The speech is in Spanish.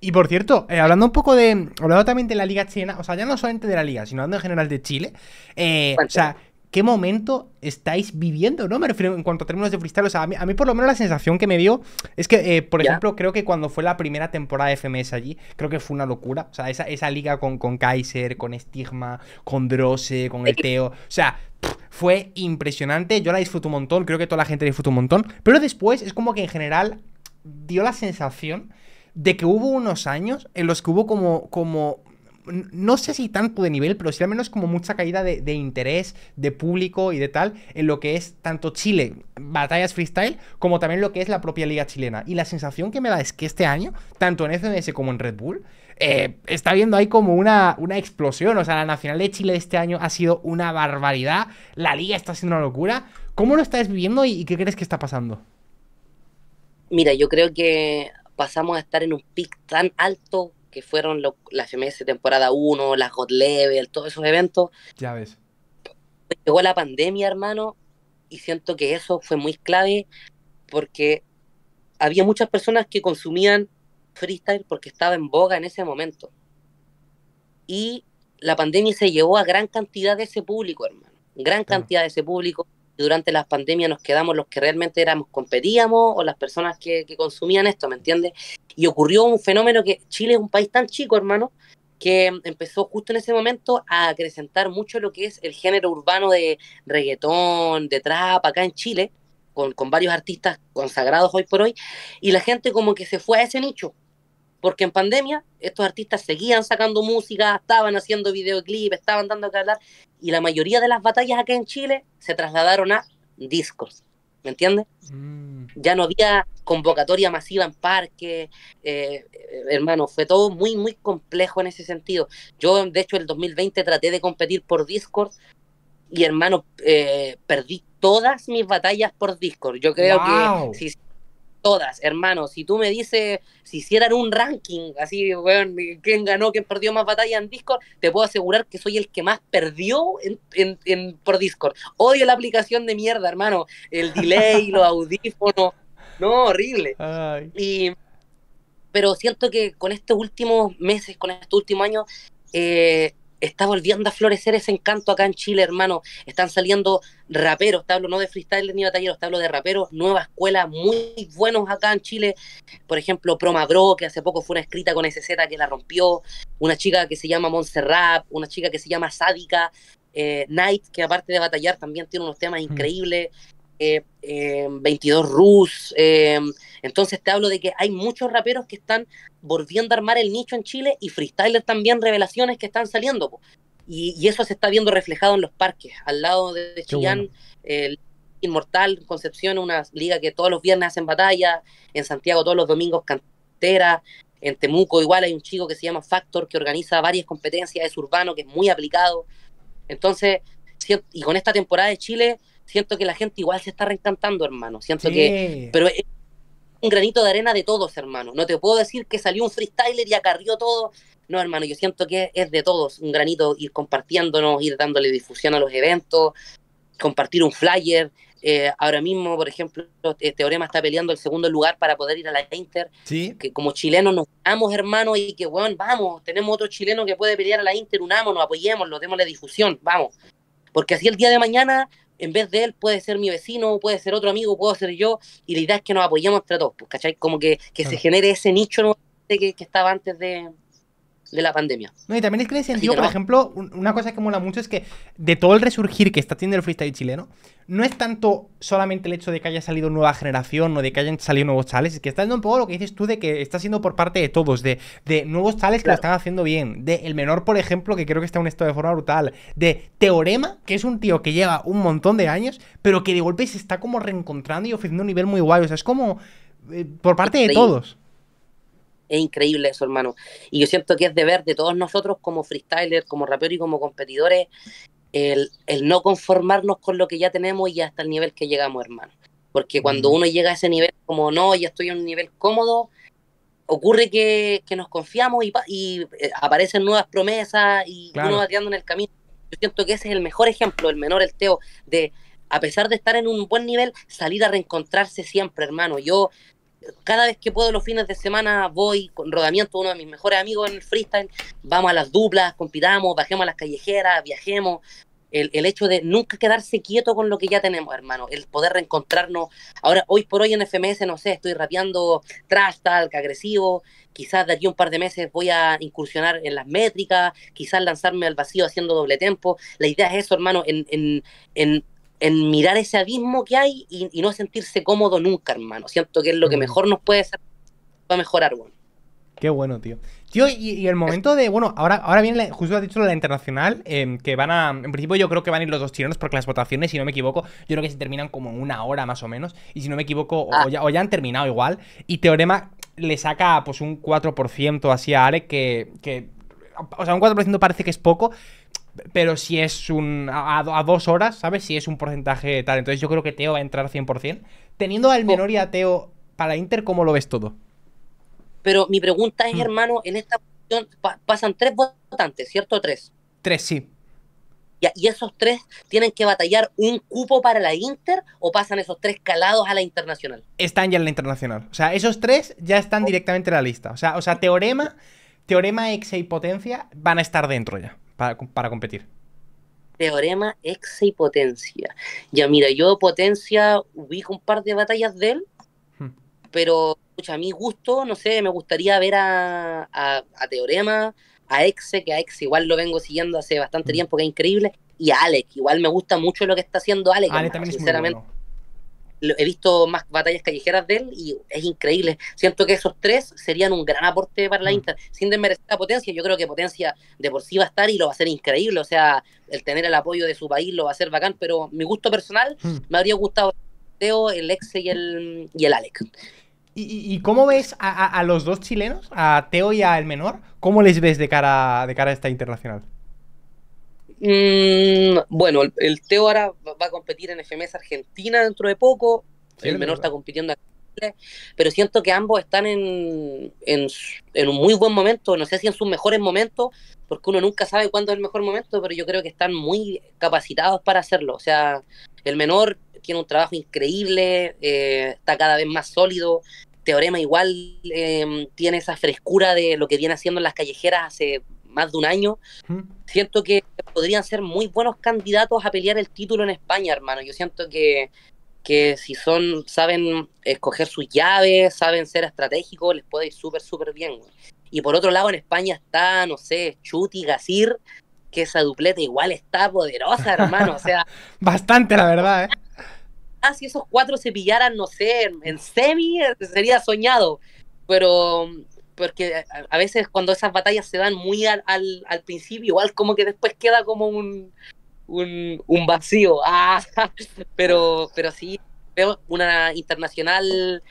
Y por cierto, eh, hablando un poco de. Hablando también de la Liga Chilena, o sea, ya no solamente de la Liga, sino hablando en general de Chile. Eh, o sea, ¿qué momento estáis viviendo? ¿No? Me refiero en cuanto a términos de freestyle. O sea, a mí, por lo menos la sensación que me dio es que, eh, por ejemplo, creo que cuando fue la primera temporada de FMS allí, creo que fue una locura. O sea, esa, esa liga con, con Kaiser, con Stigma, con Drose, con el Teo. O sea, fue impresionante. Yo la disfruto un montón, creo que toda la gente la un montón. Pero después es como que en general dio la sensación de que hubo unos años en los que hubo como, como no sé si tanto de nivel, pero sí al menos como mucha caída de, interés de público y de tal en lo que es tanto Chile, batallas freestyle, como también lo que es la propia liga chilena. Y la sensación que me da es que este año, tanto en FMS como en Red Bull, eh, está viendo ahí como una, una explosión. O sea, la Nacional de Chile de este año ha sido una barbaridad, la liga está siendo una locura. ¿Cómo lo estás viviendo y qué crees que está pasando? Mira, yo creo que pasamos a estar en un pic tan alto que fueron las la FMS temporada 1, las God Level, todos esos eventos. Ya ves. Llegó la pandemia, hermano, y siento que eso fue muy clave porque había muchas personas que consumían freestyle porque estaba en boga en ese momento. Y la pandemia se llevó a gran cantidad de ese público, hermano. Gran cantidad de ese público durante las pandemia nos quedamos los que realmente éramos, competíamos o las personas que, consumían esto, ¿me entiendes? Y ocurrió un fenómeno que Chile es un país tan chico, hermano, que empezó justo en ese momento a acrecentar mucho lo que es el género urbano de reggaetón, de trap acá en Chile, con varios artistas consagrados hoy por hoy, y la gente como que se fue a ese nicho, porque en pandemia estos artistas seguían sacando música, estaban haciendo videoclips, estaban dando que hablar, y la mayoría de las batallas acá en Chile se trasladaron a discos, ¿me entiendes? Mm. Ya no había convocatoria masiva en parques, eh, eh, hermano, fue todo muy, muy complejo en ese sentido. Yo, de hecho, el 2020 traté de competir por Discord y, hermano, eh, perdí todas mis batallas por Discord. Yo creo que... Si, todas, hermano. Si tú me dices, si hicieran un ranking, así, weón, quién ganó, quién perdió más batalla en Discord, te puedo asegurar que soy el que más perdió en, en, por Discord. Odio la aplicación de mierda, hermano. El delay, los audífonos. No, horrible. Y, pero siento que con estos últimos meses, con estos últimos años, eh, está volviendo a florecer ese encanto acá en Chile, hermano. Están saliendo raperos, te no de freestyle ni batalleros, te hablo de raperos, nueva escuela, muy buenos acá en Chile. Por ejemplo, Promagro, que hace poco fue una escrita con SZ que la rompió. Una chica que se llama Montserrat, una chica que se llama Sádica. Eh, Night, Knight, que aparte de batallar también tiene unos temas mm. increíbles. 22 eh, em, Rus. Em, entonces te hablo de que hay muchos raperos que están volviendo a armar el nicho en Chile y freestyler también, revelaciones que están saliendo. Y, eso se está viendo reflejado en los parques. Al lado de, Chillán, Inmortal, Concepción, una liga que todos los viernes hacen batalla. En Santiago, todos los domingos, cantera. En Temuco, igual hay un chico que se llama Factor que organiza varias competencias, es urbano, que es muy aplicado. Entonces, y con esta temporada de Chile siento que la gente igual se está reencantando, hermano. Siento que. Pero es un granito de arena de todos, hermano. No te puedo decir que salió un freestyler y acarrió todo. No, hermano, yo siento que es de todos un granito ir compartiéndonos, ir dándole difusión a los eventos, compartir un flyer. Eh, ahora mismo, por ejemplo, Teorema está peleando el segundo lugar para poder ir a la Inter. ¿Sí? Que como chilenos nos amamos, hermano, y que, bueno, vamos, tenemos otro chileno que puede pelear a la Inter, nos apoyemos unámonos, apoyémoslo, la difusión, vamos. Porque así el día de mañana en vez de él puede ser mi vecino, puede ser otro amigo, puedo ser yo, y la idea es que nos apoyemos entre todos, pues, ¿cachai? Como que, que se genere ese nicho ¿no? que estaba antes de, de la pandemia. No, y también es que en ese sentido, por ejemplo, una cosa que mola mucho es que de todo el resurgir que está teniendo el freestyle chileno, no es tanto solamente el hecho de que haya salido nueva generación o de que hayan salido nuevos chales, es que está haciendo un poco lo que dices tú de que está siendo por parte de todos, de, nuevos chales que lo están haciendo bien, de El Menor, por ejemplo, que creo que está en un estado de forma brutal, de Teorema, que es un tío que lleva un montón de años, pero que de golpe se está como reencontrando y ofreciendo un nivel muy guay, o sea, es como eh, por parte de todos es increíble eso, hermano. Y yo siento que es deber de todos nosotros como freestyler, como raperos y como competidores, el, no conformarnos con lo que ya tenemos y hasta el nivel que llegamos, hermano. Porque cuando mm. uno llega a ese nivel, como no, ya estoy en un nivel cómodo, ocurre que, nos confiamos y, y, eh, aparecen nuevas promesas y uno va en el camino. Yo siento que ese es el mejor ejemplo, el menor, el Teo, de a pesar de estar en un buen nivel, salir a reencontrarse siempre, hermano. Yo cada vez que puedo los fines de semana voy con rodamiento, uno de mis mejores amigos en el freestyle, vamos a las duplas, compitamos, bajemos a las callejeras, viajemos. El, hecho de nunca quedarse quieto con lo que ya tenemos, hermano, el poder reencontrarnos. Ahora, hoy por hoy en FMS, no sé, estoy rapeando trash tal, agresivo, quizás de aquí un par de meses voy a incursionar en las métricas, quizás lanzarme al vacío haciendo doble tempo. La idea es eso, hermano, en, en en mirar ese abismo que hay y, no sentirse cómodo nunca, hermano. Siento que es lo que mejor nos puede hacer a mejorar, bueno. Qué bueno, tío. Tío, y, el momento de, bueno, ahora, ahora viene, la, justo has dicho la internacional, em, que van a, en principio yo creo que van a ir los dos chilenos porque las votaciones, si no me equivoco, yo creo que se terminan como una hora más o menos, y si no me equivoco, o, ah. ya, han terminado igual, y Teorema le saca pues un 4% así a Ale, que, que o sea, un 4% parece que es poco, pero si es un. A, dos horas, ¿sabes? Si es un porcentaje tal. Entonces yo creo que Teo va a entrar 100%. Teniendo al oh. menor y a Teo para Inter, ¿cómo lo ves todo? Pero mi pregunta es, mm. hermano, en esta posición pasan tres votantes, ¿cierto? Tres. Tres, sí. ¿Y esos tres tienen que batallar un cupo para la Inter o pasan esos tres calados a la internacional? Están ya en la internacional. O sea, esos tres ya están oh. directamente en la lista. O sea, o sea teorema, teorema, exe y potencia van a estar dentro ya para, competir? Teorema Exe y Potencia. Ya mira, yo Potencia ubico un par de batallas de él, hmm. pero a mi gusto, no sé, me gustaría ver a, a, Teorema, a Exe, que a Exe igual lo vengo siguiendo hace bastante hmm. tiempo, que es increíble, y a Alex, igual me gusta mucho lo que está haciendo Alex, sinceramente he visto más batallas callejeras de él y es increíble. Siento que esos tres serían un gran aporte para la mm. Inter. Sin desmerecer la Potencia, yo creo que Potencia de por sí va a estar y lo va a ser increíble. O sea, el tener el apoyo de su país lo va a ser bacán, pero mi gusto personal mm. me habría gustado Teo, el Exe y el, y el Alex. ¿Y, cómo ves a, los dos chilenos, a Teo y a El menor? ¿Cómo les ves de cara, de cara a esta internacional? Mm, bueno, el, Teo ahora va a competir en FMS Argentina dentro de poco. el menor está compitiendo aquí. Pero siento que ambos están en, un muy buen momento. No sé si en sus mejores momentos, porque uno nunca sabe cuándo es el mejor momento, pero yo creo que están muy capacitados para hacerlo. O sea, el menor tiene un trabajo increíble, eh, está cada vez más sólido. Teorema igual eh, tiene esa frescura de lo que viene haciendo en las callejeras hace más de un año, siento que podrían ser muy buenos candidatos a pelear el título en España, hermano. Yo siento que, que si son, saben escoger sus llaves, saben ser estratégicos, les puede ir súper, súper bien. Y por otro lado, en España está, no sé, Chuti, Gasir, que esa dupleta igual está poderosa, hermano. O sea, bastante, la verdad, ¿eh? Ah, si esos cuatro se pillaran, no sé, en semi, eh, sería soñado. Pero porque a veces cuando esas batallas se dan muy al, al, principio, igual como que después queda como un, un, vacío. Ah, pero, pero sí, veo una internacional